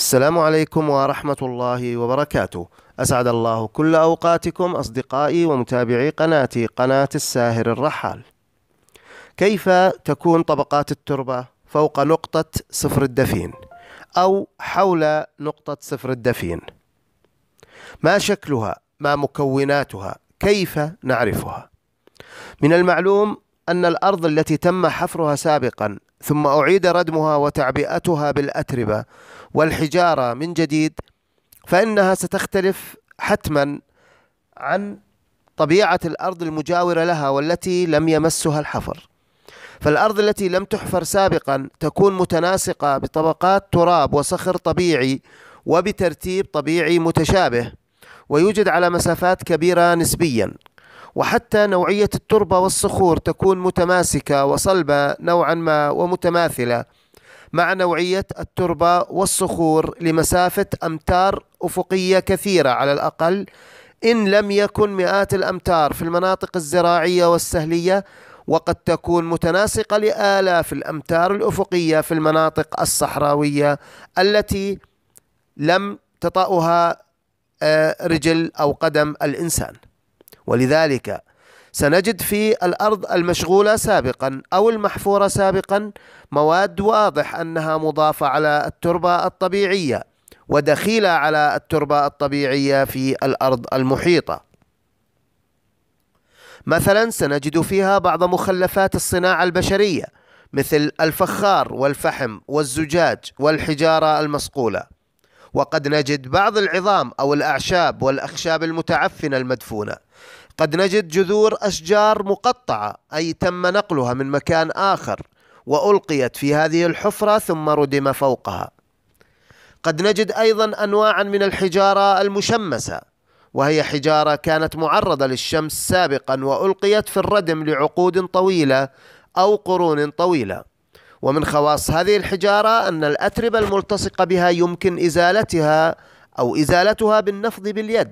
السلام عليكم ورحمة الله وبركاته أسعد الله كل أوقاتكم أصدقائي ومتابعي قناتي قناة الساهر الرحال كيف تكون طبقات التربة فوق نقطة صفر الدفين أو حول نقطة صفر الدفين ما شكلها ما مكوناتها كيف نعرفها من المعلوم أن الأرض التي تم حفرها سابقا ثم أعيد ردمها وتعبئتها بالأتربة والحجارة من جديد فإنها ستختلف حتما عن طبيعة الأرض المجاورة لها والتي لم يمسها الحفر فالأرض التي لم تحفر سابقا تكون متناسقة بطبقات تراب وصخر طبيعي وبترتيب طبيعي متشابه ويوجد على مسافات كبيرة نسبيا وحتى نوعية التربة والصخور تكون متماسكة وصلبة نوعا ما ومتماثلة مع نوعية التربة والصخور لمسافة أمتار أفقية كثيرة على الأقل إن لم يكن مئات الأمتار في المناطق الزراعية والسهلية وقد تكون متناسقة لآلاف الأمتار الأفقية في المناطق الصحراوية التي لم تطأها آه، رجل أو قدم الإنسان ولذلك سنجد في الأرض المشغولة سابقا أو المحفورة سابقا مواد واضح أنها مضافة على التربة الطبيعية ودخيلة على التربة الطبيعية في الأرض المحيطة مثلا سنجد فيها بعض مخلفات الصناعة البشرية مثل الفخار والفحم والزجاج والحجارة المصقولة وقد نجد بعض العظام أو الأعشاب والأخشاب المتعفنة المدفونة قد نجد جذور أشجار مقطعة أي تم نقلها من مكان آخر وألقيت في هذه الحفرة ثم ردم فوقها قد نجد أيضا أنواعا من الحجارة المشمسة وهي حجارة كانت معرضة للشمس سابقا وألقيت في الردم لعقود طويلة أو قرون طويلة ومن خواص هذه الحجارة أن الأتربة الملتصقة بها يمكن إزالتها أو إزالتها بالنفض باليد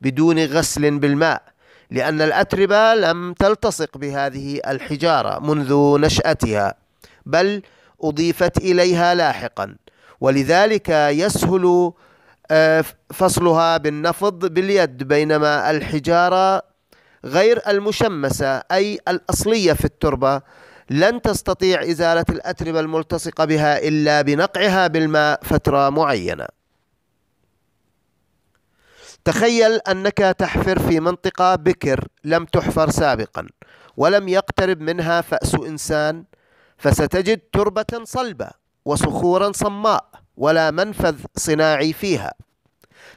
بدون غسل بالماء لأن الأتربة لم تلتصق بهذه الحجارة منذ نشأتها بل أضيفت إليها لاحقا ولذلك يسهل آه، فصلها بالنفض باليد بينما الحجارة غير المشمسة أي الأصلية في التربة لن تستطيع إزالة الأتربة الملتصقة بها إلا بنقعها بالماء فترة معينة تخيل أنك تحفر في منطقة بكر لم تحفر سابقا ولم يقترب منها فأس إنسان فستجد تربة صلبة وصخورا صماء ولا منفذ صناعي فيها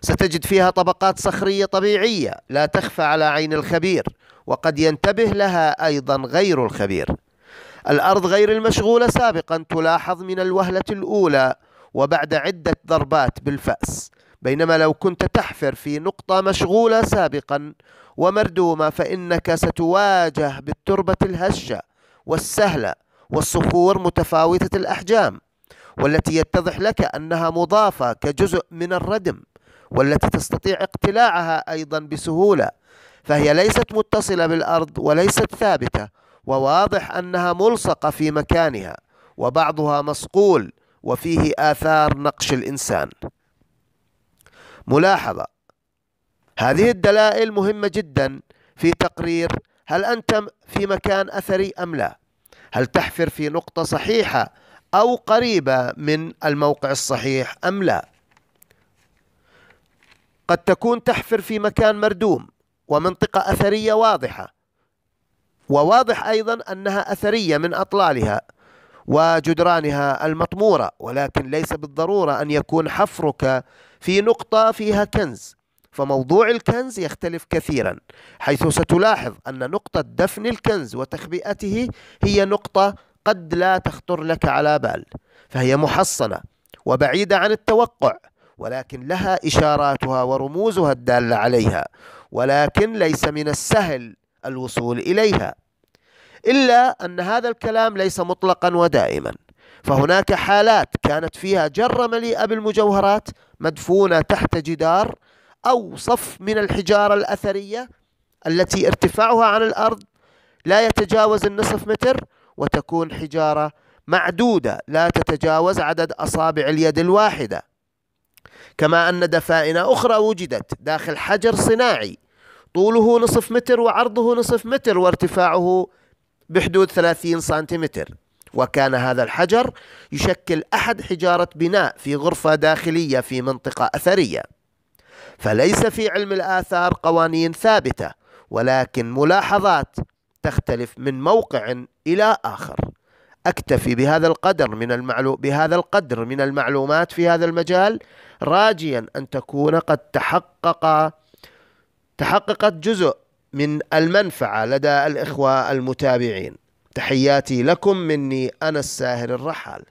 ستجد فيها طبقات صخرية طبيعية لا تخفى على عين الخبير وقد ينتبه لها أيضا غير الخبير الأرض غير المشغولة سابقا تلاحظ من الوهلة الأولى وبعد عدة ضربات بالفأس بينما لو كنت تحفر في نقطة مشغولة سابقا ومردومة فإنك ستواجه بالتربة الهشة والسهلة والصخور متفاوتة الأحجام والتي يتضح لك أنها مضافة كجزء من الردم والتي تستطيع اقتلاعها أيضا بسهولة فهي ليست متصلة بالأرض وليست ثابتة وواضح أنها ملصقة في مكانها وبعضها مصقول وفيه آثار نقش الإنسان ملاحظة هذه الدلائل مهمة جدا في تقرير هل أنت في مكان أثري أم لا هل تحفر في نقطة صحيحة أو قريبة من الموقع الصحيح أم لا قد تكون تحفر في مكان مردوم ومنطقة أثرية واضحة وواضح أيضا أنها أثرية من أطلالها وجدرانها المطمورة ولكن ليس بالضرورة أن يكون حفرك في نقطة فيها كنز فموضوع الكنز يختلف كثيرا حيث ستلاحظ أن نقطة دفن الكنز وتخبئته هي نقطة قد لا تخطر لك على بال فهي محصنة وبعيدة عن التوقع ولكن لها إشاراتها ورموزها الدالة عليها ولكن ليس من السهل الوصول إليها إلا أن هذا الكلام ليس مطلقا ودائما فهناك حالات كانت فيها جرة مليئة بالمجوهرات مدفونة تحت جدار أو صف من الحجارة الأثرية التي ارتفاعها عن الأرض لا يتجاوز النصف متر وتكون حجارة معدودة لا تتجاوز عدد أصابع اليد الواحدة كما أن دفائن أخرى وجدت داخل حجر صناعي طوله نصف متر وعرضه نصف متر وارتفاعه بحدود 30 سنتيمتر وكان هذا الحجر يشكل أحد حجارة بناء في غرفة داخلية في منطقة أثرية فليس في علم الآثار قوانين ثابتة ولكن ملاحظات تختلف من موقع إلى آخر أكتفي بهذا القدر من المعلو... بهذا القدر من المعلومات في هذا المجال راجيا أن تكون قد تحقق تحققت جزء من المنفعة لدى الإخوة المتابعين تحياتي لكم مني أنا الساهر الرحال